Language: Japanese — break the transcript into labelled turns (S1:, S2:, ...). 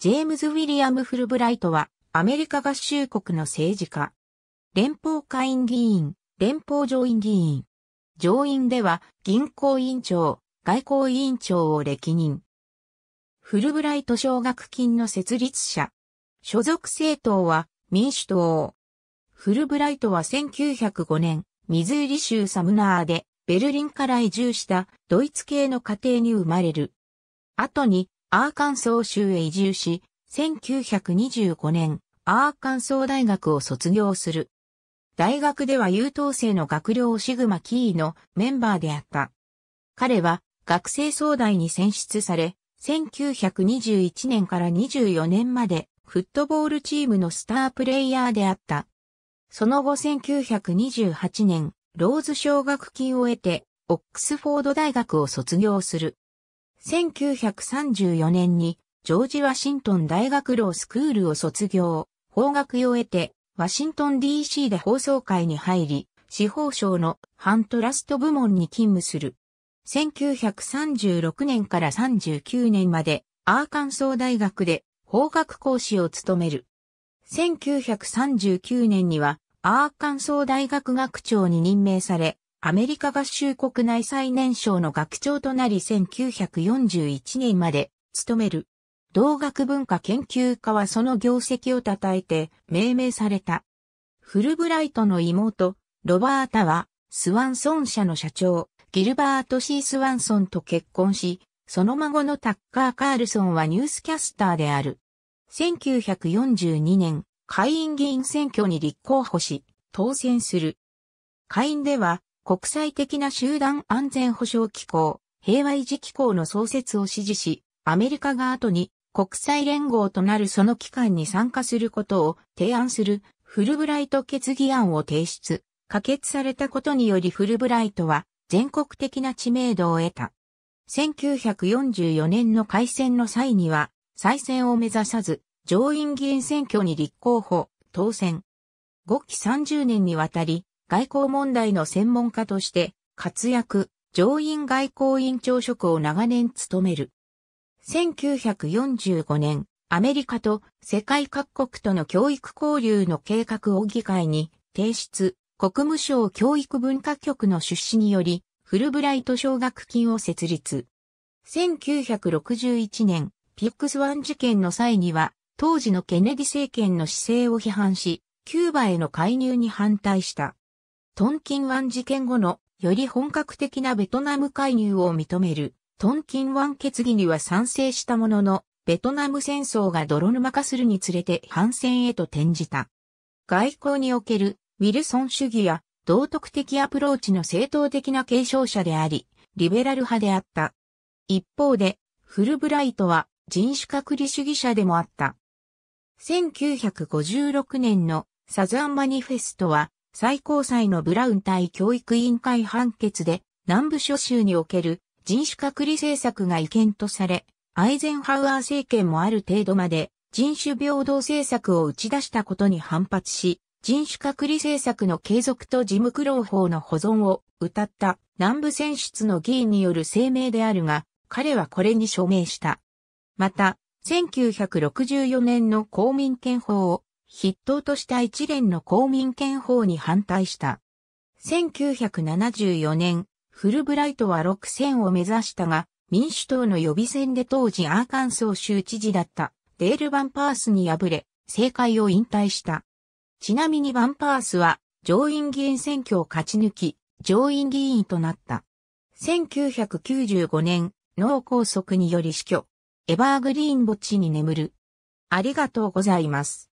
S1: ジェームズ・ウィリアム・フルブライトは、アメリカ合衆国の政治家。連邦下院議員、連邦上院議員。上院では、銀行委員長、外交委員長を歴任。フルブライト奨学金の設立者。所属政党は、民主党。フルブライトは1905年、ミズーリ州サムナーで、ベルリンから移住したドイツ系の家庭に生まれる。後にアーカンソー州へ移住し、1925年、アーカンソー大学を卒業する。大学では優等生の学寮シグマキーのメンバーであった。彼は学生総代に選出され、1921年から24年までフットボールチームのスタープレイヤーであった。その後1928年、ローズ奨学金を得て、オックスフォード大学を卒業する。1934年にジョージ・ワシントン大学ロースクールを卒業、法学を得て、ワシントン DC で放送会に入り、司法省のハントラスト部門に勤務する。1936年から39年までアーカンソー大学で法学講師を務める。1939年にはアーカンソー大学学長に任命され、アメリカ合衆国内最年少の学長となり1941年まで務める。同学文化研究家はその業績を称えて命名された。フルブライトの妹、ロバータは、スワンソン社の社長、ギルバート・シー・スワンソンと結婚し、その孫のタッカー・カールソンはニュースキャスターである。1942年、下院議員選挙に立候補し、当選する。下院では、国際的な集団安全保障機構、平和維持機構の創設を支持し、アメリカが後に国際連合となるその機関に参加することを提案するフルブライト決議案を提出、可決されたことによりフルブライトは全国的な知名度を得た。1944年の改選の際には再選を目指さず上院議員選挙に立候補、当選。5期30年にわたり外交問題の専門家として活躍、上院外交委員長職を長年務める。1945年、アメリカと世界各国との教育交流の計画を議会に提出、国務省教育文化局の出資により、フルブライト奨学金を設立。1961年、ピックスワン事件の際には、当時のケネディ政権の姿勢を批判し、キューバへの介入に反対した。トンキン湾事件後のより本格的なベトナム介入を認めるトンキン湾決議には賛成したものの、ベトナム戦争が泥沼化するにつれて反戦へと転じた。外交におけるウィルソン主義や道徳的アプローチの正当的な継承者であり、リベラル派であった。一方で、フルブライトは人種隔離主義者でもあった。1956年のサザンマニフェストは最高裁のブラウン対教育委員会判決で南部諸州における人種隔離政策が違憲とされ、アイゼンハウアー政権もある程度まで人種平等政策を打ち出したことに反発し、人種隔離政策の継続と事務苦労法の保存を謳った南部選出の議員による声明であるが、彼はこれに署名した。また、1964年の公民権法を筆頭とした一連の公民権法に反対した。1974年、フルブライトは6選を目指したが、民主党の予備選で当時アーカンソー州知事だったデール・バンパースに敗れ、政界を引退した。ちなみにバンパースは上院議員選挙を勝ち抜き、上院議員となった。1995年、脳梗塞により死去。エバーグリーン墓地に眠る。ありがとうございます。